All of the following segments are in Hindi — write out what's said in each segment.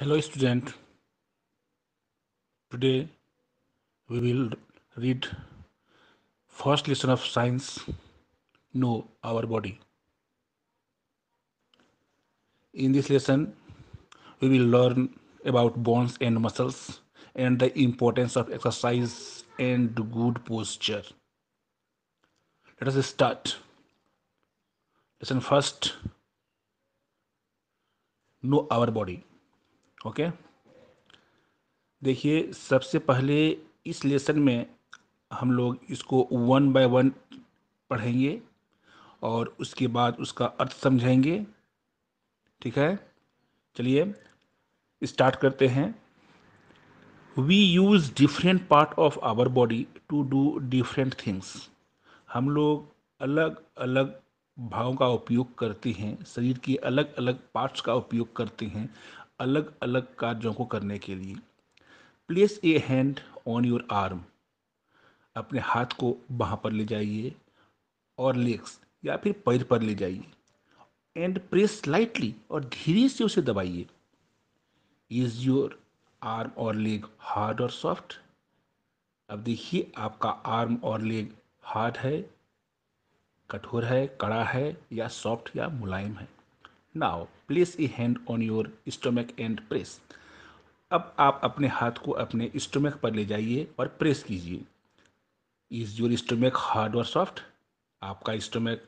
Hello student. Today we will read first lesson of science know our body. In this lesson we will learn about bones and muscles and the importance of exercise and good posture. Let us start. Lesson first know our body okay देखिए सबसे पहले इस लेसन में हम लोग इसको वन बाय वन पढ़ेंगे और उसके बाद उसका अर्थ समझेंगे ठीक है चलिए स्टार्ट करते हैं we use different part of our body to do different things हम लोग अलग अलग भावों का उपयोग करते हैं शरीर के अलग अलग पार्ट्स का उपयोग करते हैं अलग अलग कार्यों को करने के लिए place a hand on your arm अपने हाथ को वहाँ पर ले जाइए और लेग्स या फिर पैर पर ले जाइए एंड प्रेस लाइटली और धीरे से उसे दबाइए is your arm or leg hard or soft अब देखिए आपका आर्म और लेग हार्ड है कठोर है कड़ा है या सॉफ्ट या मुलायम है now place a hand on your stomach and press अब आप अपने हाथ को अपने स्टोमक पर ले जाइए और प्रेस कीजिए is your stomach hard or soft आपका स्टोमक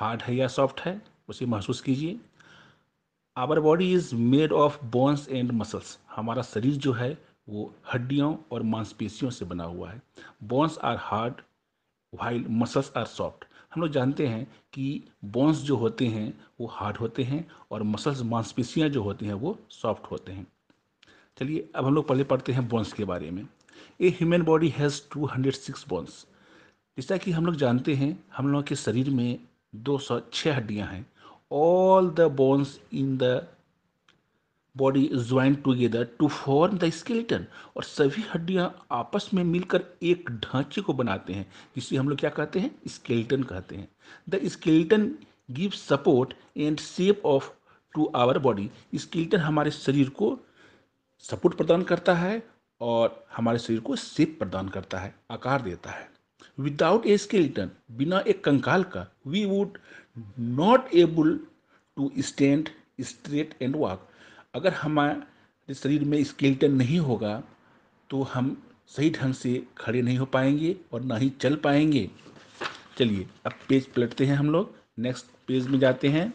हार्ड है या सॉफ्ट है उसे महसूस कीजिए our body is made of bones and muscles हमारा शरीर जो है वो हड्डियों और मांसपेशियों से बना हुआ है bones are hard while muscles are soft हम लोग जानते हैं कि बोन्स जो होते हैं वो हार्ड होते हैं और मसल्स मांसपेशियाँ जो होती हैं वो सॉफ्ट होते हैं चलिए अब हम लोग पहले पढ़ते हैं बोन्स के बारे में a human body has two hundred six bones जैसा कि हम लोग जानते हैं हम लोगों के शरीर में दो सौ छः हड्डियाँ हैं all the bones in the body join together to form the skeleton और सभी हड्डियां आपस में मिलकर एक ढांचे को बनाते हैं जिसे हम लोग क्या कहते हैं स्केलेटन कहते हैं the skeleton give support and shape of to our body skeleton हमारे शरीर को सपोर्ट प्रदान करता है और हमारे शरीर को शेप प्रदान करता है आकार देता है विदाउट ए स्केलेटन बिना एक कंकाल का we would not able to stand straight and walk अगर हमारे शरीर में स्केल्टन नहीं होगा तो हम सही ढंग से खड़े नहीं हो पाएंगे और ना ही चल पाएंगे चलिए अब पेज पलटते हैं हम लोग नेक्स्ट पेज में जाते हैं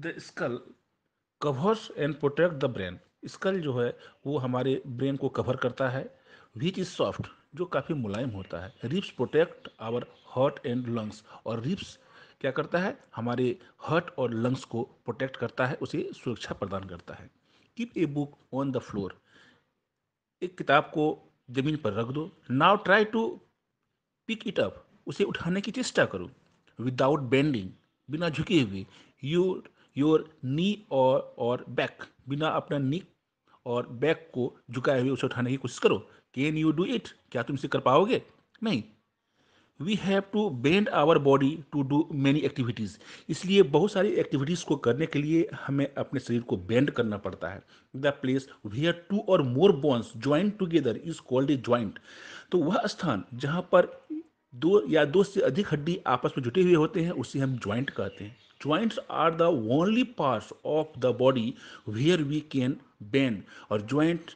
the skull covers and protect the brain skull जो है वो हमारे ब्रेन को कवर करता है विच इज़ सॉफ्ट जो काफ़ी मुलायम होता है ribs protect our heart and lungs और रिप्स क्या करता है हमारे हर्ट और लंग्स को प्रोटेक्ट करता है उसे सुरक्षा प्रदान करता है keep a book on the floor एक किताब को ज़मीन पर रख दो now try to pick it up उसे उठाने की चेष्टा करो विदाउट बेंडिंग बिना झुके हुए योर योर नी और और बैक बिना अपना नी और बैक को झुकाए हुए उसे उठाने की कोशिश करो कैन यू डू इट क्या तुम इसे कर पाओगे नहीं we have to bend our body to do many activities इसलिए बहुत सारी एक्टिविटीज़ को करने के लिए हमें अपने शरीर को बेंड करना पड़ता है the place where two or more bones joint together is called a joint तो वह स्थान जहाँ पर दो या दो से अधिक हड्डी आपस में जुटे हुए होते हैं उसे हम ज्वाइंट कहते हैं joints are the only parts of the body where we can bend और ज्वाइंट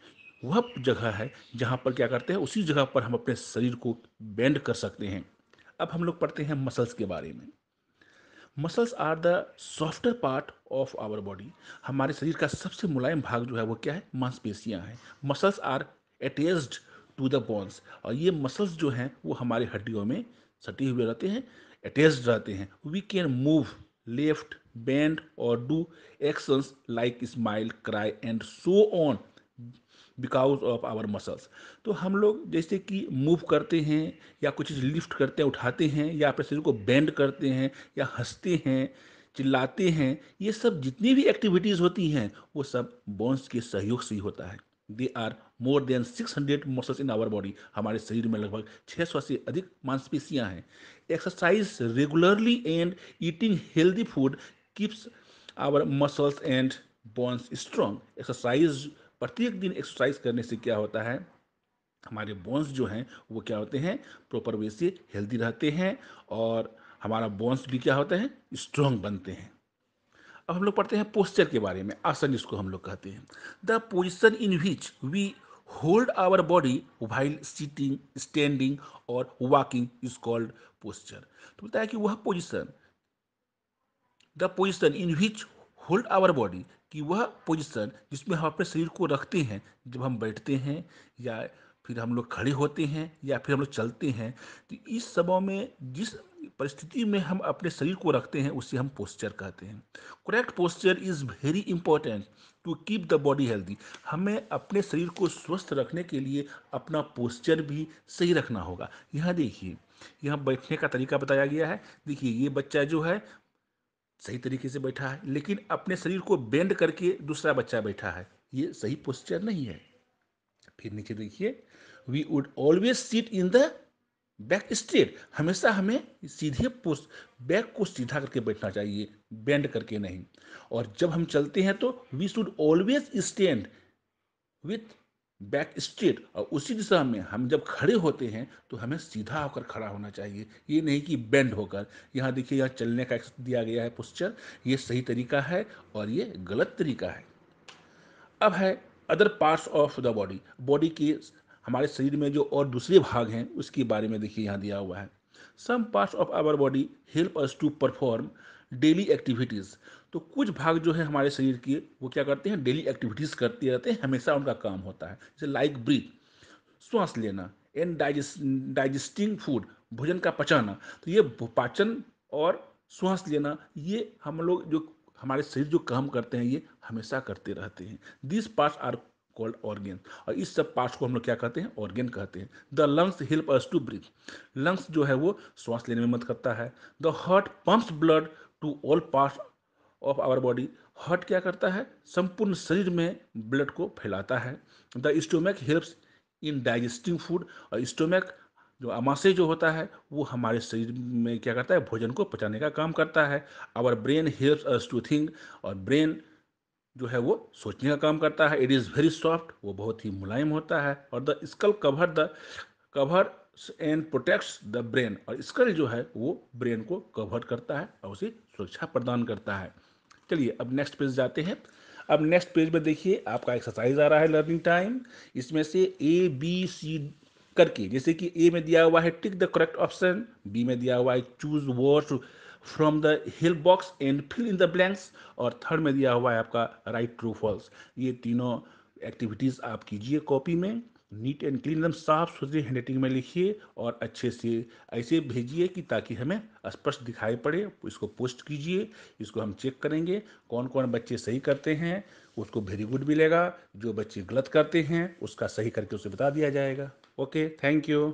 वह जगह है जहाँ पर क्या करते हैं उसी जगह पर हम अपने शरीर को बेंड कर सकते हैं अब हम लोग पढ़ते हैं मसल्स के बारे में muscles are the softer part of our body हमारे शरीर का सबसे मुलायम भाग जो है वो क्या है मांसपेशियां हैं muscles are attach to the bones और ये मसल्स जो हैं वो हमारे हड्डियों में सटे हुए रहते हैं अटैच रहते हैं we can move left bend or do actions like smile cry and so on because of our muscles तो हम लोग जैसे कि मूव करते हैं या कुछ चीज़ लिफ्ट करते हैं उठाते हैं या अपने शरीर को बेंड करते हैं या हंसते हैं चिल्लाते हैं ये सब जितनी भी एक्टिविटीज़ होती हैं वो सब बोन्स के सहयोग से ही होता है there are more than 600 muscles in our body हमारे शरीर में लगभग 600 से अधिक मांसपेशियाँ हैं exercise regularly and eating healthy food keeps our muscles and bones strong exercise प्रत्येक दिन एक्सरसाइज करने से क्या होता है हमारे बोन्स जो हैं वो क्या होते हैं प्रॉपर वे से हेल्दी रहते हैं और हमारा बोन्स भी क्या होता है स्ट्रॉन्ग बनते हैं अब हम लोग पढ़ते हैं पोस्चर के बारे में आसन जिसको हम लोग कहते हैं the position in which we hold our body while sitting standing or walking is called posture तो बताया कि वह position the position in which hold our body कि वह पोजिशन जिसमें हम अपने शरीर को रखते हैं जब हम बैठते हैं या फिर हम लोग खड़े होते हैं या फिर हम लोग चलते हैं तो इस समय में जिस परिस्थिति में हम अपने शरीर को रखते हैं उसे हम पोस्चर कहते हैं correct posture is very important to keep the body healthy हमें अपने शरीर को स्वस्थ रखने के लिए अपना पोस्चर भी सही रखना होगा यहाँ देखिए यहाँ बैठने का तरीका बताया गया है देखिए ये बच्चा जो है सही तरीके से बैठा है लेकिन अपने शरीर को बेंड करके दूसरा बच्चा बैठा है ये सही पोस्चर नहीं है फिर नीचे देखिए we would always sit in the back straight हमेशा हमें सीधे पोस्ट बैक को सीधा करके बैठना चाहिए बेंड करके नहीं और जब हम चलते हैं तो we should always stand with back straight और उसी दिशा में हम जब खड़े होते हैं तो हमें सीधा होकर खड़ा होना चाहिए ये नहीं कि बेंड होकर यहाँ देखिए यहाँ चलने का दिया गया है पोस्चर ये सही तरीका है और ये गलत तरीका है अब है other parts of the body body के हमारे शरीर में जो और दूसरे भाग हैं उसके बारे में देखिए यहाँ दिया हुआ है some parts of our body help us to perform daily activities तो कुछ भाग जो है हमारे शरीर की वो क्या करते हैं डेली एक्टिविटीज़ करते रहते हैं हमेशा उनका काम होता है जैसे लाइक ब्रीथ श्वास लेना एंड डाइजेस्ट डाइजेस्टिंग फूड भोजन का पचाना तो ये पाचन और श्वास लेना ये हम लोग जो हमारे शरीर जो काम करते हैं ये हमेशा करते रहते हैं this parts are called organ और इस सब पार्ट्स को हम लोग क्या कहते हैं ऑर्गेन कहते हैं the lungs help us to breathe lungs जो है वो श्वास लेने में मदद करता है the heart pumps blood to all parts of our body heart क्या करता है संपूर्ण शरीर में ब्लड को फैलाता है the stomach helps in digesting food और स्टोमैक जो अमाशय जो होता है वो हमारे शरीर में क्या करता है भोजन को पचाने का काम करता है our brain helps us to think और ब्रेन जो है वो सोचने का काम करता है इट इज़ वेरी सॉफ्ट वो बहुत ही मुलायम होता है और the skull cover the cover and protects the brain और स्कल जो है वो ब्रेन को कवर करता है और उसे सुरक्षा प्रदान करता है चलिए अब नेक्स्ट पेज जाते हैं अब नेक्स्ट पेज में देखिए आपका एक्सरसाइज आ रहा है लर्निंग टाइम इसमें से ए बी सी करके जैसे कि ए में दिया हुआ है tick the correct option B में दिया हुआ है choose word from the hill box and fill in the blanks और थर्ड में दिया हुआ है आपका राइट ट्रू फॉल्स ये तीनों एक्टिविटीज़ आप कीजिए कॉपी में नीट एंड क्लीन एकदम साफ सुथरी हैंडराइटिंग में लिखिए और अच्छे से ऐसे भेजिए कि ताकि हमें स्पष्ट दिखाई पड़े इसको पोस्ट कीजिए इसको हम चेक करेंगे कौन कौन बच्चे सही करते हैं उसको वेरी गुड मिलेगा जो बच्चे गलत करते हैं उसका सही करके उसे बता दिया जाएगा ओके थैंक यू